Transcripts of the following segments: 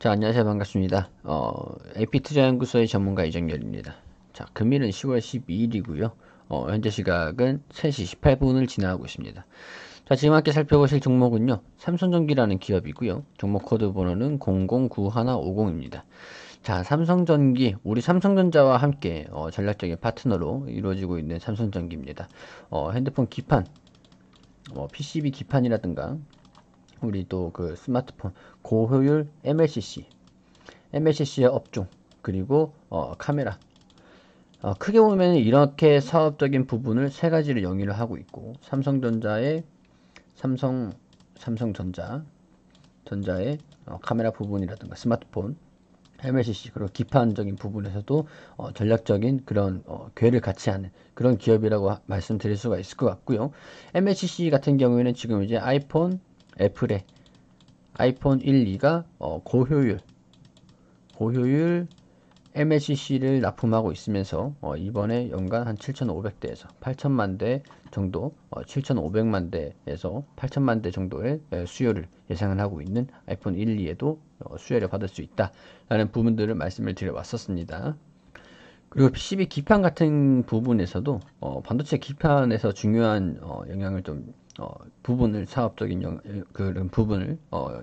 자 안녕하세요 반갑습니다 어 AP투자연구소의 전문가 이정열입니다 자 금일은 10월 12일이고요 어, 현재 시각은 3시 18분을 지나고 있습니다 자 지금 함께 살펴보실 종목은요 삼성전기라는 기업이고요 종목 코드 번호는 009150입니다 자 삼성전기 우리 삼성전자와 함께 어, 전략적인 파트너로 이루어지고 있는 삼성전기입니다 어, 핸드폰 기판 어, PCB 기판이라든가 우리 또 그 스마트폰 고효율 MLCC, MLCC의 업종 그리고 어, 카메라 어, 크게 보면 이렇게 사업적인 부분을 세 가지를 영위를 하고 있고 삼성전자의 삼성 삼성전자 전자의 어, 카메라 부분이라든가 스마트폰 MLCC 그리고 기판적인 부분에서도 어, 전략적인 그런 어, 괴를 같이 하는 그런 기업이라고 하, 말씀드릴 수가 있을 것 같고요. MLCC 같은 경우에는 지금 이제 아이폰 애플의 아이폰 1, 2가 어, 고효율, 고효율 MLCC를 납품하고 있으면서 어, 이번에 연간 한 7,500대에서 8,000만 대 정도, 어, 7,500만 대에서 8,000만 대 정도의 수요를 예상을 하고 있는 아이폰 1, 2에도 어, 수혜를 받을 수 있다라는 부분들을 말씀을 드려왔었습니다. 그리고 PCB 기판 같은 부분에서도 어, 반도체 기판에서 중요한 어, 영향을 좀 어, 부분을 사업적인 영, 예, 그런 부분을 어,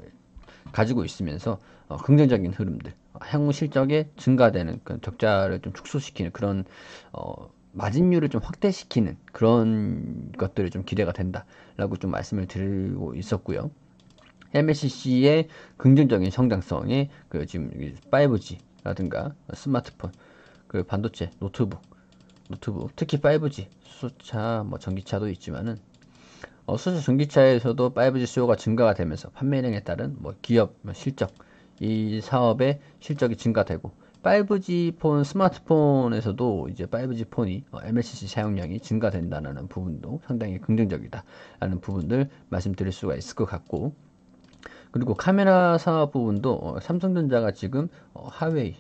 가지고 있으면서 어, 긍정적인 흐름들 향후 실적에 증가되는 그 적자를 좀 축소시키는 그런 어, 마진율을 좀 확대시키는 그런 것들을 좀 기대가 된다라고 좀 말씀을 드리고 있었고요. MSC의 긍정적인 성장성에 그 지금 5G라든가 스마트폰, 그 반도체, 노트북, 노트북 특히 5G 수소차, 뭐 전기차도 있지만은 어, 수소 전기차에서도 5G 수요가 증가가 되면서 판매량에 따른 뭐 기업 뭐 실적 이 사업의 실적이 증가되고 5G 폰 스마트폰에서도 이제 5G 폰이 어, MLCC 사용량이 증가된다는 부분도 상당히 긍정적이다라는 부분들 말씀드릴 수가 있을 것 같고 그리고 카메라 사업 부분도 어, 삼성전자가 지금 어, 하웨이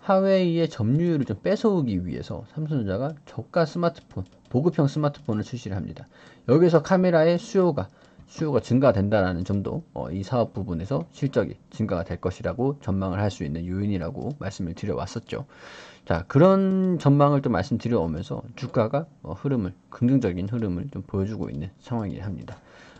하웨이의 점유율을 좀 뺏어오기 위해서 삼성전자가 저가 스마트폰, 보급형 스마트폰을 출시를 합니다. 여기서 카메라의 수요가 수요가 증가된다라는 점도 어, 이 사업 부분에서 실적이 증가가 될 것이라고 전망을 할 수 있는 요인이라고 말씀을 드려왔었죠. 자 그런 전망을 또 말씀드려오면서 주가가 어, 흐름을 긍정적인 흐름을 좀 보여주고 있는 상황이 합니다.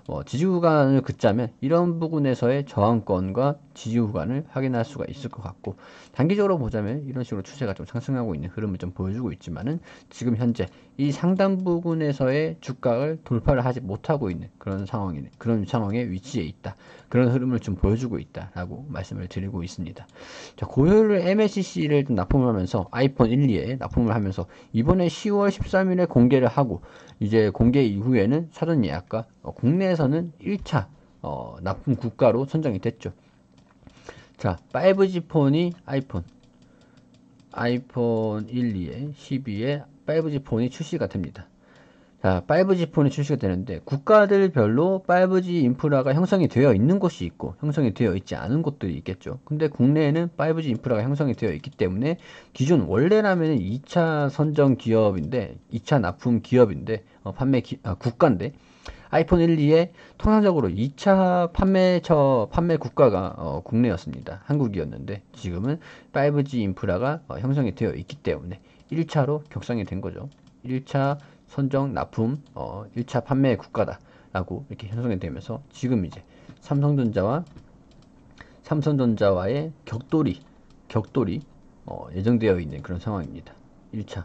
뭐 어, 지지구간을 긋자면 이런 부분에서의 저항권과 지지구간을 확인할 수가 있을 것 같고 단기적으로 보자면 이런 식으로 추세가 좀 상승하고 있는 흐름을 좀 보여주고 있지만은 지금 현재 이 상단 부분에서의 주가를 돌파를 하지 못하고 있는 그런 상황이네. 그런 상황에 위치해 있다. 그런 흐름을 좀 보여주고 있다라고 말씀을 드리고 있습니다. 자, 고효율 MACC를 좀 납품을 하면서 아이폰 1, 2에 납품을 하면서 이번에 10월 13일에 공개를 하고 이제 공개 이후에는 사전 예약과 국내에서는 1차 어, 납품 국가로 선정이 됐죠. 자, 5G 폰이 아이폰, 아이폰 1, 2에 12에 5G 폰이 출시가 됩니다. 자, 5G 폰이 출시가 되는데 국가들별로 5G 인프라가 형성이 되어 있는 곳이 있고 형성이 되어 있지 않은 곳들이 있겠죠. 근데 국내에는 5G 인프라가 형성이 되어 있기 때문에 기존 원래라면 2차 선정 기업인데 2차 납품 기업인데 어, 판매 기, 아, 국가인데 아이폰 1, 2에 통상적으로 2차 판매처 판매 국가가 어, 국내였습니다. 한국이었는데 지금은 5G 인프라가 어, 형성이 되어 있기 때문에 1차로 격상이 된 거죠. 1차 선정 납품 어, 1차 판매의 국가다 라고 이렇게 형성이 되면서 지금 이제 삼성전자와 삼성전자와의 격돌이 격돌이 어, 예정되어 있는 그런 상황입니다. 1차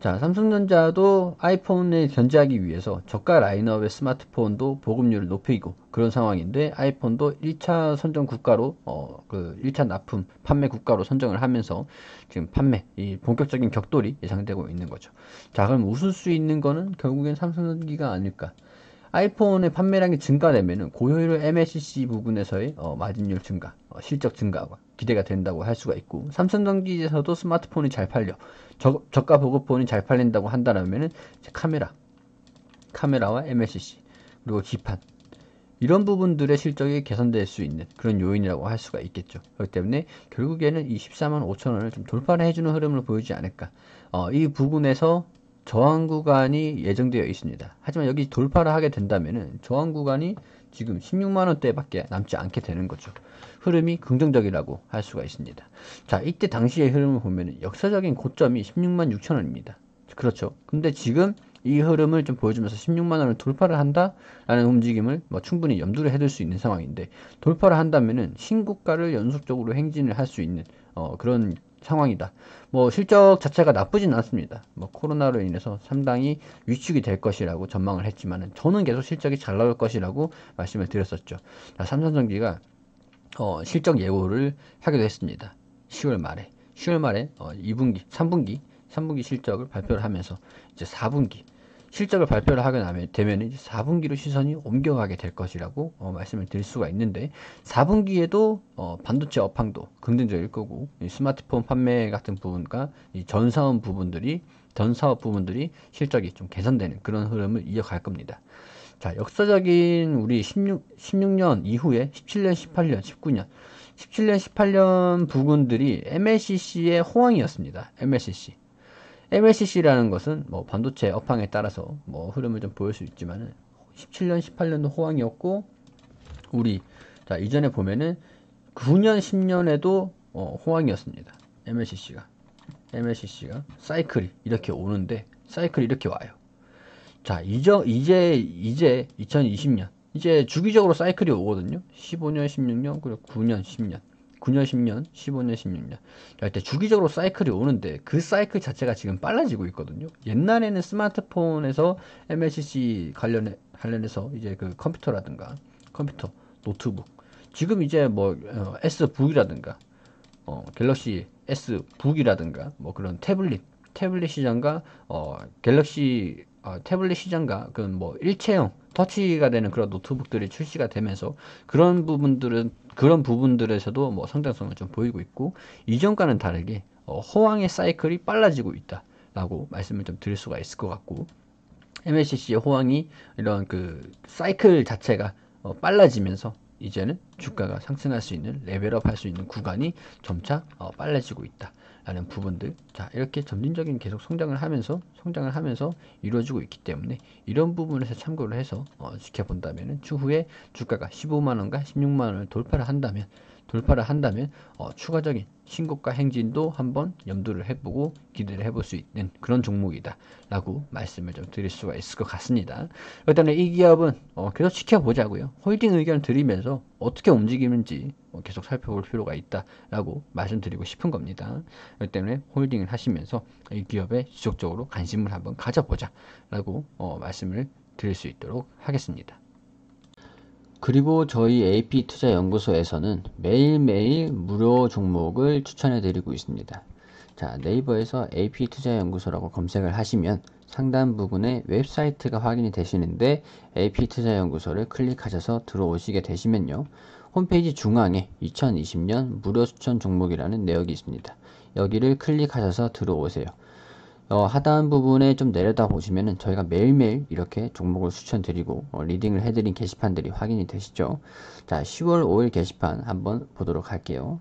자, 삼성전자도 아이폰에 견제하기 위해서 저가 라인업의 스마트폰도 보급률을 높이고 그런 상황인데 아이폰도 1차 선정 국가로 어 그 1차 납품 판매 국가로 선정을 하면서 지금 판매 이 본격적인 격돌이 예상되고 있는 거죠. 자, 그럼 웃을 수 있는 거는 결국엔 삼성전기가 아닐까? 아이폰의 판매량이 증가되면 고효율 MLCC 부분에서의 어, 마진율 증가, 어, 실적 증가가 기대가 된다고 할 수가 있고 삼성전기에서도 스마트폰이 잘 팔려 저, 저가 보급폰이 잘 팔린다고 한다면은 카메라 카메라와 MLCC 그리고 기판 이런 부분들의 실적이 개선될 수 있는 그런 요인이라고 할 수가 있겠죠. 그렇기 때문에 결국에는 이 14만 5천 원을 좀 돌파를 해주는 흐름을 보이지 않을까. 어, 이 부분에서 저항 구간이 예정되어 있습니다. 하지만 여기 돌파를 하게 된다면은 저항 구간이 지금 16만원대밖에 남지 않게 되는 거죠. 흐름이 긍정적이라고 할 수가 있습니다. 자, 이때 당시의 흐름을 보면 역사적인 고점이 16만 6천원입니다. 그렇죠. 근데 지금 이 흐름을 좀 보여주면서 16만원을 돌파를 한다라는 움직임을 뭐 충분히 염두를 해둘 수 있는 상황인데 돌파를 한다면은 신고가를 연속적으로 행진을 할 수 있는 어, 그런 상황이다. 뭐 실적 자체가 나쁘진 않습니다. 뭐 코로나로 인해서 상당히 위축이 될 것이라고 전망을 했지만 저는 계속 실적이 잘 나올 것이라고 말씀을 드렸었죠. 자, 삼성전기가 어, 실적 예고를 하기도 했습니다. 10월 말에 10월 말에 어, 2분기, 3분기, 3분기 실적을 발표를 하면서 이제 4분기 실적을 발표를 하게 되면 이제 4분기로 시선이 옮겨가게 될 것이라고 어, 말씀을 드릴 수가 있는데 4분기에도 어, 반도체 업황도 긍정적일 거고 스마트폰 판매 같은 부분과 이 전사업 부분들이 전사업 부분들이 실적이 좀 개선되는 그런 흐름을 이어갈 겁니다. 자, 역사적인 우리 16, 16년 이후에 17년, 18년, 19년 17년, 18년 부근들이 MLCC의 호황이었습니다. MLCC. MLCC라는 것은 뭐 반도체 업황에 따라서 뭐 흐름을 좀 보일 수 있지만은 17년, 18년도 호황이었고 우리 자 이전에 보면은 9년, 10년에도 어, 호황이었습니다. MLCC가 MLCC가 사이클이 이렇게 오는데 사이클이 이렇게 와요. 자 이제 이제 이제 2020년 이제 주기적으로 사이클이 오거든요. 15년, 16년 그리고 9년, 10년 9년, 10년, 15년, 16년. 이때 주기적으로 사이클이 오는데 그 사이클 자체가 지금 빨라지고 있거든요. 옛날에는 스마트폰에서 MLCC 관련해, 관련해서 이제 그 컴퓨터라든가 컴퓨터, 노트북. 지금 이제 뭐 어, S북이라든가 어, 갤럭시 S북이라든가 뭐 그런 태블릿 태블릿 시장과 어, 갤럭시 어, 태블릿 시장과 그뭐 일체형 터치가 되는 그런 노트북들이 출시가 되면서 그런 부분들은 그런 부분들에서도 뭐 성장성을 좀 보이고 있고 이전과는 다르게 어, 호황의 사이클이 빨라지고 있다라고 말씀을 좀 드릴 수가 있을 것 같고 MLCC의 호황이 이런 그 사이클 자체가 어, 빨라지면서 이제는 주가가 상승할 수 있는 레벨업 할 수 있는 구간이 점차 어, 빨라지고 있다. 라는 부분들 자 이렇게 점진적인 계속 성장을 하면서 성장을 하면서 이루어지고 있기 때문에 이런 부분에서 참고를 해서 어, 지켜본다면 추후에 주가가 15만원과 16만원을 돌파를 한다면 돌파를 한다면 어, 추가적인 신고가 행진도 한번 염두를 해보고 기대를 해볼 수 있는 그런 종목이다 라고 말씀을 좀 드릴 수가 있을 것 같습니다 일단은 이 기업은 어, 계속 지켜보자고요 홀딩 의견 을 드리면서 어떻게 움직이는지 어, 계속 살펴볼 필요가 있다 라고 말씀드리고 싶은 겁니다 그렇기 때문에 홀딩을 하시면서 이 기업에 지속적으로 관심을 한번 가져보자 라고 어, 말씀을 드릴 수 있도록 하겠습니다 그리고 저희 AP투자연구소에서는 매일매일 무료 종목을 추천해 드리고 있습니다. 자, 네이버에서 AP투자연구소라고 검색을 하시면 상단 부분에 웹사이트가 확인이 되시는데 AP투자연구소를 클릭하셔서 들어오시게 되시면요. 홈페이지 중앙에 2020년 무료 추천 종목이라는 내역이 있습니다. 여기를 클릭하셔서 들어오세요. 어, 하단 부분에 좀 내려다 보시면은 저희가 매일매일 이렇게 종목을 추천드리고 어, 리딩을 해드린 게시판들이 확인이 되시죠. 자, 10월 5일 게시판 한번 보도록 할게요.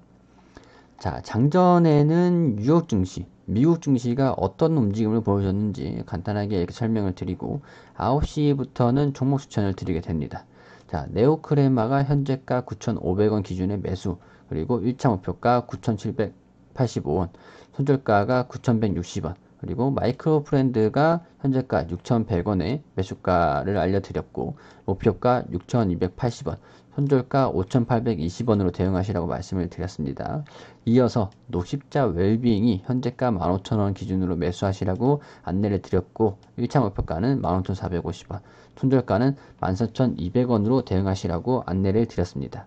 자, 장전에는 뉴욕 증시, 미국 증시가 어떤 움직임을 보여줬는지 간단하게 이렇게 설명을 드리고 9시부터는 종목 추천을 드리게 됩니다. 자, 네오크레마가 현재가 9,500원 기준의 매수, 그리고 1차 목표가 9,785원, 손절가가 9,160원, 그리고 마이크로 프렌드가 현재가 6,100원에 매수가를 알려드렸고 목표가 6,280원, 손절가 5,820원으로 대응하시라고 말씀을 드렸습니다. 이어서 녹십자 웰빙이 현재가 15,000원 기준으로 매수하시라고 안내를 드렸고 1차 목표가는 15,450원, 손절가는 14,200원으로 대응하시라고 안내를 드렸습니다.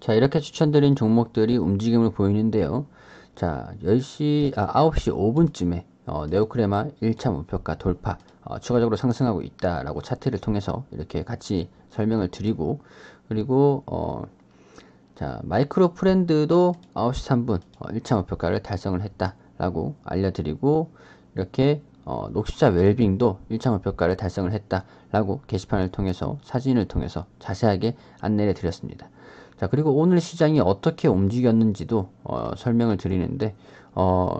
자 이렇게 추천드린 종목들이 움직임을 보이는데요. 자, 10시, 아, 9시 5분쯤에 어, 네오크레마 1차 목표가 돌파, 어, 추가적으로 상승하고 있다라고 차트를 통해서 이렇게 같이 설명을 드리고, 그리고, 어, 자, 마이크로 프렌드도 9시 3분, 어, 1차 목표가를 달성을 했다라고 알려드리고, 이렇게, 어, 녹십자 웰빙도 1차 목표가를 달성을 했다라고 게시판을 통해서, 사진을 통해서 자세하게 안내를 드렸습니다. 자, 그리고 오늘 시장이 어떻게 움직였는지도 어, 설명을 드리는데, 어,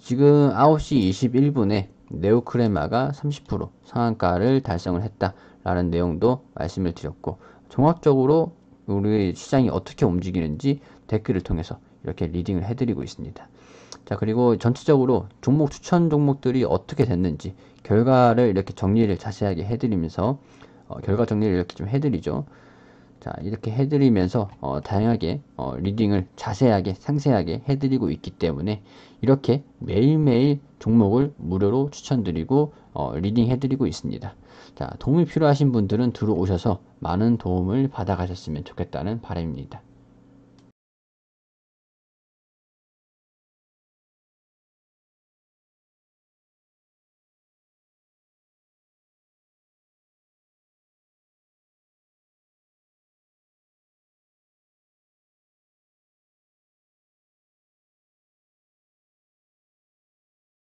지금 9시 21분에 네오크레마가 30% 상한가를 달성을 했다라는 내용도 말씀을 드렸고, 종합적으로 우리 시장이 어떻게 움직이는지 댓글을 통해서 이렇게 리딩을 해드리고 있습니다. 자, 그리고 전체적으로 종목 추천 종목들이 어떻게 됐는지 결과를 이렇게 정리를 자세하게 해드리면서, 어, 결과 정리를 이렇게 좀 해드리죠. 자 이렇게 해드리면서 어, 다양하게 어, 리딩을 자세하게 상세하게 해드리고 있기 때문에 이렇게 매일매일 종목을 무료로 추천드리고 어, 리딩 해드리고 있습니다. 자 도움이 필요하신 분들은 들어오셔서 많은 도움을 받아가셨으면 좋겠다는 바람입니다.